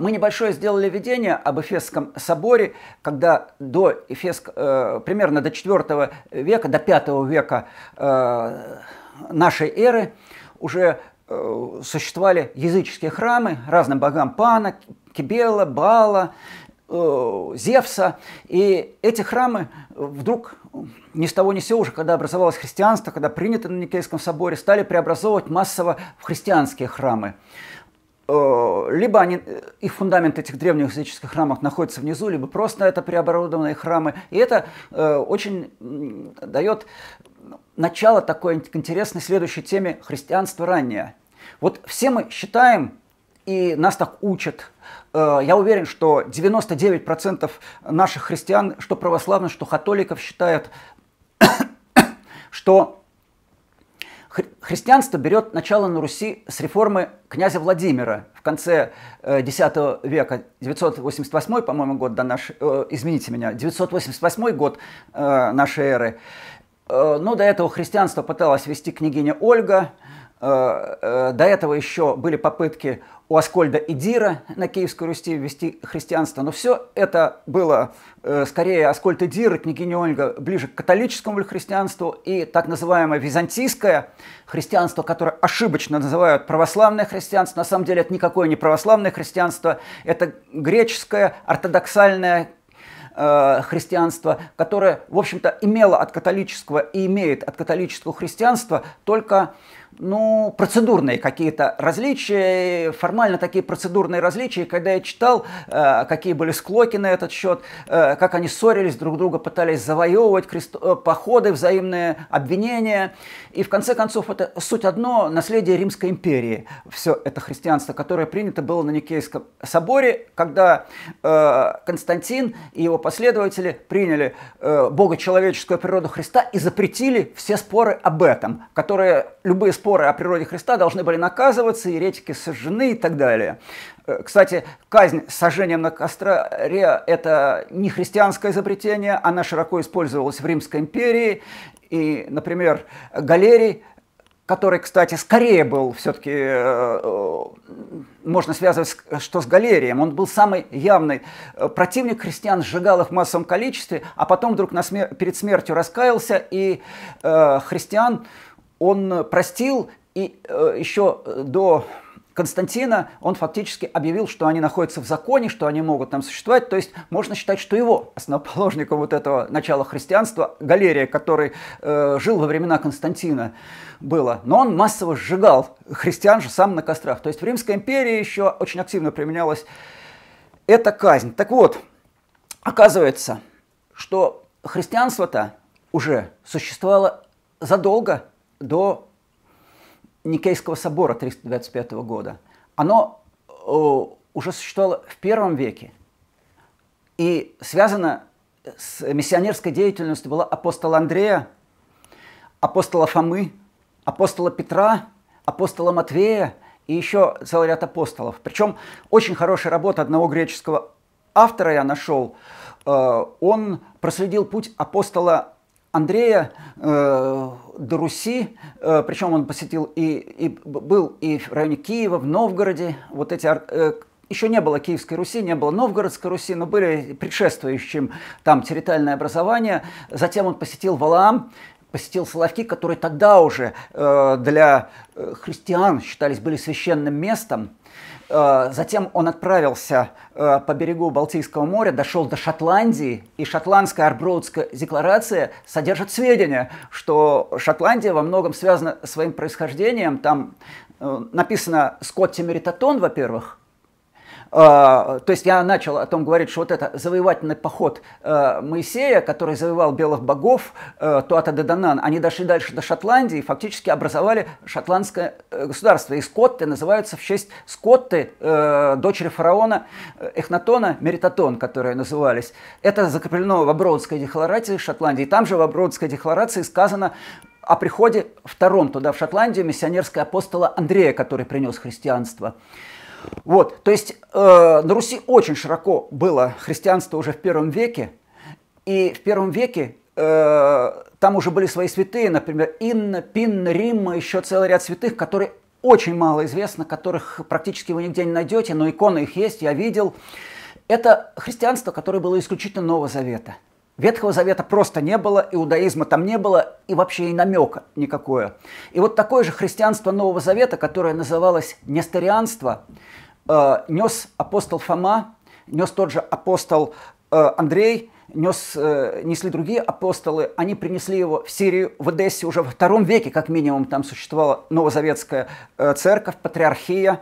Мы небольшое сделали видение об Эфесском соборе, когда до Эфеск, э, примерно до 4 века, до 5 века э, нашей эры уже э, существовали языческие храмы разным богам Пана, Кибела, Бала, э, Зевса. И эти храмы вдруг ни с того ни с сего уже, когда образовалось христианство, когда принято на Никейском соборе, стали преобразовывать массово в христианские храмы. Э, либо они, э, их фундамент этих древних языческих храмов находится внизу, либо просто это переоборудованные храмы. И это э, очень дает начало такой интересной следующей теме христианства раннее. Вот все мы считаем, и нас так учат, э, я уверен, что 99% наших христиан, что православных, что католиков считают, что Хри христианство берет начало на Руси с реформы князя Владимира в конце X э, века, 988, по-моему, год до нашей, э, извините меня, 988 год э, нашей эры. Э, ну, до этого христианство пыталась вести княгиня Ольга, Э, э, до этого еще были попытки у Аскольда и Дира на киевской Руси ввести христианство. Но все это было э, скорее Аскольд и Дир, княгиня Ольга, ближе к католическому христианству и так называемое византийское христианство, которое ошибочно называют православное христианство. На самом деле это никакое не православное христианство, это греческое ортодоксальное христианство, которое, в общем-то, имело от католического и имеет от католического христианства только ну, процедурные какие-то различия, формально такие процедурные различия. Когда я читал, э, какие были склоки на этот счет, э, как они ссорились, друг друга пытались завоевывать, крест... Э, походы, взаимные обвинения. И в конце концов, это суть одно – наследие Римской империи. Все это христианство, которое принято было на Никейском соборе, когда Константин и его последователи приняли богочеловеческую природу Христа и запретили все споры об этом, которые любые споры споры о природе Христа должны были наказываться, еретики сожжены и так далее. Э, кстати, казнь с сожжением на костре – это не христианское изобретение, она широко использовалась в Римской империи, и, например, Галерий который, кстати, скорее был все-таки, э, э, можно связывать, что с Галерием, он был самый явный противник христиан, сжигал их в массовом количестве, а потом вдруг на смер- перед смертью раскаялся, и э, христиан он простил, и э, еще до Константина он фактически объявил, что они находятся в законе, что они могут там существовать. То есть можно считать, что его основоположником вот этого начала христианства, Галерия, который э, жил во времена Константина, было. Но он массово сжигал христиан же сам на кострах. То есть в Римской империи еще очень активно применялась эта казнь. Так вот, оказывается, что христианство-то уже существовало задолго до Никейского собора 325 года. Оно э, уже существовало в первом веке и связано с миссионерской деятельностью была апостола Андрея, апостола Фомы, апостола Петра, апостола Матвея и еще целый ряд апостолов. Причем очень хорошая работа одного греческого автора я нашел. Э, он проследил путь апостола Андрея э, до Руси, э, причем он посетил и, и был и в районе Киева, в Новгороде. Вот эти э, еще не было Киевской Руси, не было Новгородской Руси, но были предшествующим там территориальное образование. Затем он посетил Валаам, посетил Соловки, которые тогда уже э, для э, христиан считались были священным местом. Э, затем он отправился по берегу Балтийского моря, дошел до Шотландии, и шотландская Арброудская декларация содержит сведения, что Шотландия во многом связана своим происхождением. Там написано «Скотти Меритатон», во-первых – а, то есть я начал о том говорить, что вот это завоевательный поход э, Моисея, который завоевал белых богов, э, Туата де Данан, они дошли дальше до Шотландии и фактически образовали шотландское э, государство. И скотты называются в честь скотты, дочери фараона Эхнатона, Меритатон, которые назывались. Это закреплено в Абродской декларации Шотландии. И там же в Абродской декларации сказано о приходе втором туда, в Шотландию, миссионерского апостола Андрея, который принес христианство. Вот, то есть э, на Руси очень широко было христианство уже в первом веке, и в первом веке э, там уже были свои святые, например, Инна, Пинна, Римма, еще целый ряд святых, которые очень мало известны, которых практически вы нигде не найдете, но иконы их есть, я видел. Это христианство, которое было исключительно Нового Завета – Ветхого Завета просто не было, иудаизма там не было и вообще и намека никакое. И вот такое же христианство Нового Завета, которое называлось нестерианство, э, нес апостол Фома, нес тот же апостол э, Андрей, нес, э, несли другие апостолы, они принесли его в Сирию, в Одессе уже во втором веке, как минимум, там существовала новозаветская э, церковь, патриархия.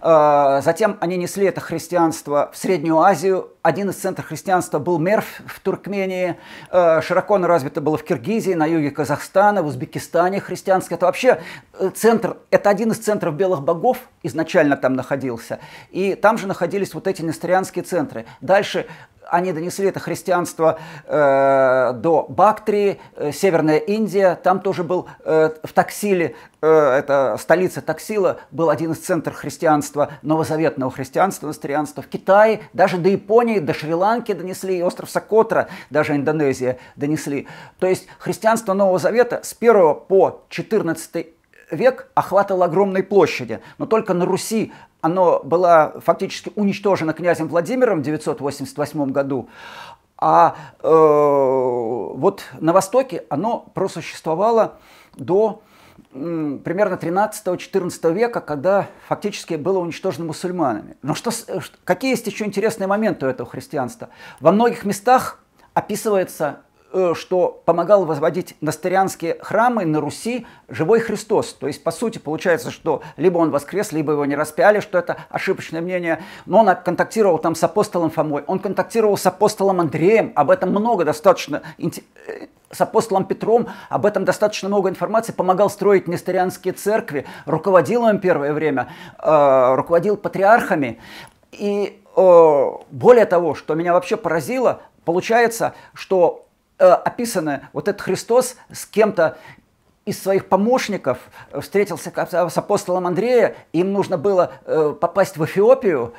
Э, затем они несли это христианство в Среднюю Азию. Один из центров христианства был Мерв в Туркмении. Э, широко оно развито было в Киргизии, на юге Казахстана, в Узбекистане христианское. Это вообще э, центр, это один из центров белых богов изначально там находился. И там же находились вот эти нестерианские центры. Дальше они донесли это христианство э, до Бактрии, э, Северная Индия, там тоже был э, в Таксиле, э, это столица Таксила, был один из центров христианства, новозаветного христианства, настрианства. В Китае, даже до Японии, до Шри-Ланки донесли, и остров Сокотра, даже Индонезия донесли. То есть христианство Нового Завета с 1 по 14 век охватывал огромные площади, но только на Руси оно было фактически уничтожено князем Владимиром в 988 году, а э, вот на Востоке оно просуществовало до э, примерно 13-14 века, когда фактически было уничтожено мусульманами. Но что, э, какие есть еще интересные моменты у этого христианства? Во многих местах описывается Э, что помогал возводить настырянские храмы на Руси живой Христос. То есть, по сути, получается, что либо он воскрес, либо его не распяли, что это ошибочное мнение. Но он контактировал там с апостолом Фомой, он контактировал с апостолом Андреем, об этом много достаточно э, с апостолом Петром, об этом достаточно много информации, помогал строить нестерианские церкви, руководил им первое время, э, руководил патриархами. И э, более того, что меня вообще поразило, получается, что Э, описано вот этот Христос с кем-то из своих помощников э, встретился с апостолом Андрея, им нужно было э, попасть в Эфиопию,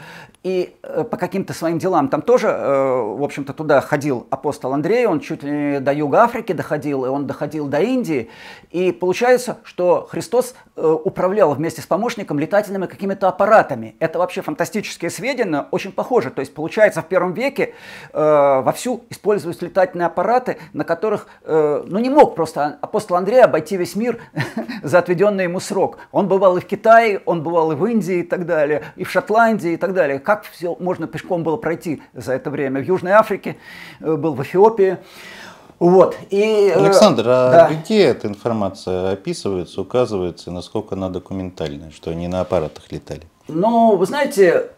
и э, по каким-то своим делам там тоже, в общем-то, туда ходил апостол Андрей, он чуть ли не до Юга Африки доходил, и он доходил до Индии, и получается, что Христос управлял вместе с помощником летательными какими-то аппаратами. Это вообще фантастические сведения, очень похоже, то есть получается в первом веке вовсю используются летательные аппараты, на которых, ну не мог просто апостол Андрей обойти обойти весь мир за отведенный ему срок. Он бывал и в Китае, он бывал и в Индии и так далее, и в Шотландии и так далее. Как все можно пешком было пройти за это время? В Южной Африке, э, был в Эфиопии. Вот. И, э, Александр, а да. где эта информация описывается, указывается, насколько она документальная, что они на аппаратах летали? Ну, вы знаете,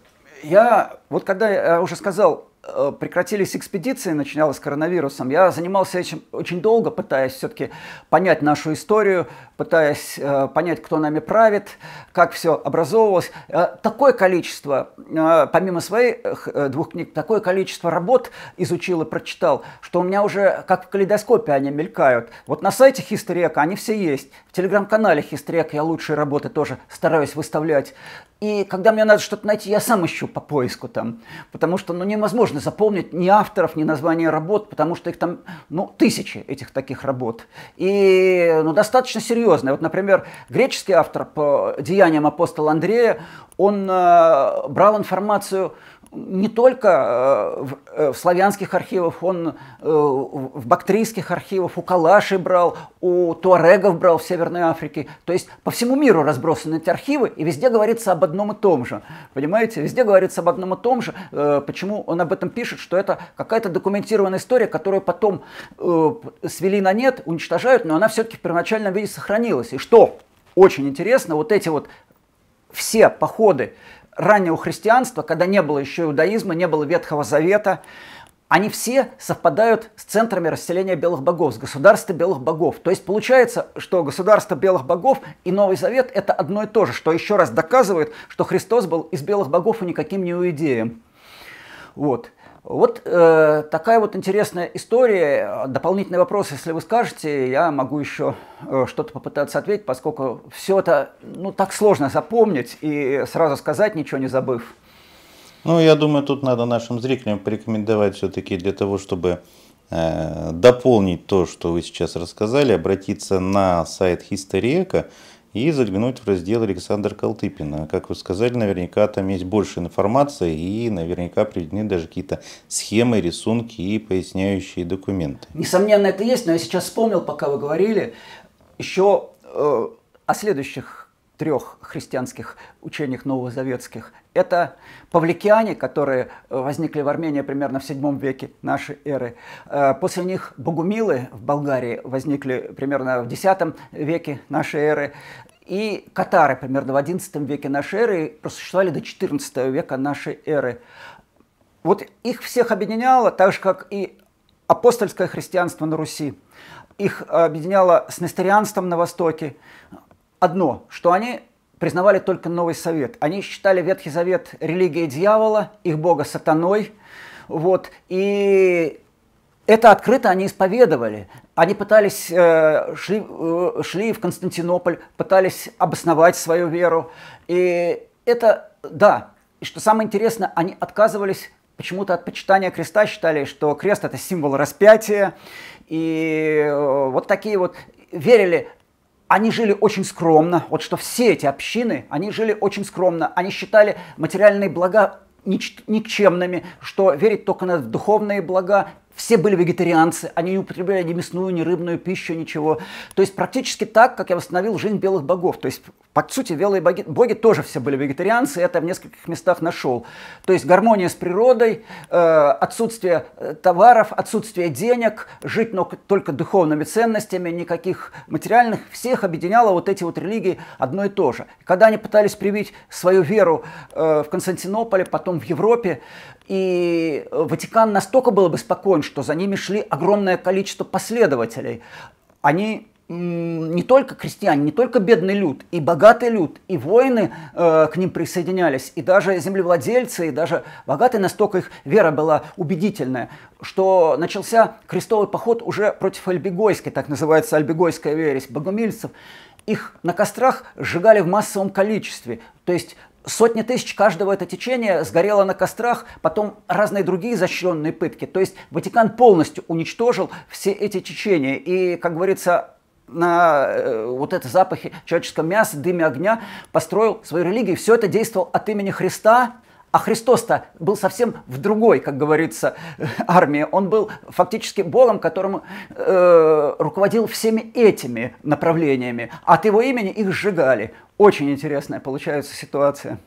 я вот когда я уже сказал, Э, прекратились экспедиции, начиналось с коронавирусом. Я занимался этим очень долго, пытаясь все-таки понять нашу историю, пытаясь э, понять, кто нами правит, как все образовывалось. Э, такое количество, э, помимо своих э, двух книг, такое количество работ изучил и прочитал, что у меня уже как в калейдоскопе они мелькают. Вот на сайте History они все есть. В телеграм-канале History я лучшие работы тоже стараюсь выставлять. И когда мне надо что-то найти, я сам ищу по поиску там, потому что ну, невозможно запомнить ни авторов, ни названия работ, потому что их там ну, тысячи этих таких работ. И ну, достаточно серьезно. Вот, например, греческий автор по деяниям апостола Андрея, он э, брал информацию не только э, э, в, славянских архивах, он э, в бактрийских архивах, у Калаши брал, у Туарегов брал в Северной Африке. То есть по всему миру разбросаны эти архивы, и везде говорится об одном и том же. Понимаете, везде говорится об одном и том же. Э, почему он об этом пишет, что это какая-то документированная история, которую потом э, свели на нет, уничтожают, но она все-таки в первоначальном виде сохранилась. И что очень интересно, вот эти вот все походы раннего христианства, когда не было еще иудаизма, не было Ветхого Завета, они все совпадают с центрами расселения белых богов, с государством белых богов. То есть получается, что государство белых богов и Новый Завет это одно и то же, что еще раз доказывает, что Христос был из белых богов и никаким не иудеем. Вот. Вот э, такая вот интересная история. Дополнительный вопрос, если вы скажете, я могу еще э, что-то попытаться ответить, поскольку все это ну, так сложно запомнить и сразу сказать, ничего не забыв. Ну, я думаю, тут надо нашим зрителям порекомендовать все-таки для того, чтобы э, дополнить то, что вы сейчас рассказали, обратиться на сайт Хистериэка и заглянуть в раздел Александр Колтыпина. Как вы сказали, наверняка там есть больше информации и наверняка приведены даже какие-то схемы, рисунки и поясняющие документы. Несомненно, это есть, но я сейчас вспомнил, пока вы говорили, еще э, о следующих трех христианских учениях новозаветских. Это павликиане, которые э, возникли в Армении примерно в 7 веке нашей эры. Э, после них богумилы в Болгарии возникли примерно в X веке нашей эры. И катары примерно в XI веке нашей эры просуществовали до XIV века нашей эры. Вот их всех объединяло, так же как и апостольское христианство на Руси. Их объединяло с несторианством на Востоке, одно, что они признавали только Новый Совет. Они считали Ветхий Завет религией дьявола, их бога сатаной. Вот. И это открыто они исповедовали. Они пытались, э, шли, э, шли в Константинополь, пытались обосновать свою веру. И это, да, и что самое интересное, они отказывались почему-то от почитания креста, считали, что крест это символ распятия. И э, вот такие вот верили они жили очень скромно, вот что все эти общины, они жили очень скромно, они считали материальные блага никчемными, что верить только надо в духовные блага все были вегетарианцы, они не употребляли ни мясную, ни рыбную пищу, ничего. То есть практически так, как я восстановил жизнь белых богов. То есть, по сути, белые боги, боги тоже все были вегетарианцы, это в нескольких местах нашел. То есть гармония с природой, э, отсутствие э, товаров, отсутствие денег, жить только духовными ценностями, никаких материальных, всех объединяло вот эти вот религии одно и то же. Когда они пытались привить свою веру э, в Константинополе, потом в Европе, и Ватикан настолько был обеспокоен, что за ними шли огромное количество последователей. Они не только крестьяне, не только бедный люд, и богатый люд, и воины э, к ним присоединялись, и даже землевладельцы, и даже богатые, настолько их вера была убедительная, что начался крестовый поход уже против Альбегойской, так называется Альбегойская вересь, богомильцев. Их на кострах сжигали в массовом количестве, то есть Сотни тысяч каждого это течения сгорело на кострах, потом разные другие изощренные пытки. То есть Ватикан полностью уничтожил все эти течения. И, как говорится, на э, вот это запахи человеческого мяса, дыме огня построил свою религию. Все это действовал от имени Христа, а Христос-то был совсем в другой, как говорится, армии. Он был фактически Богом, которым э, руководил всеми этими направлениями. От его имени их сжигали. Очень интересная получается ситуация.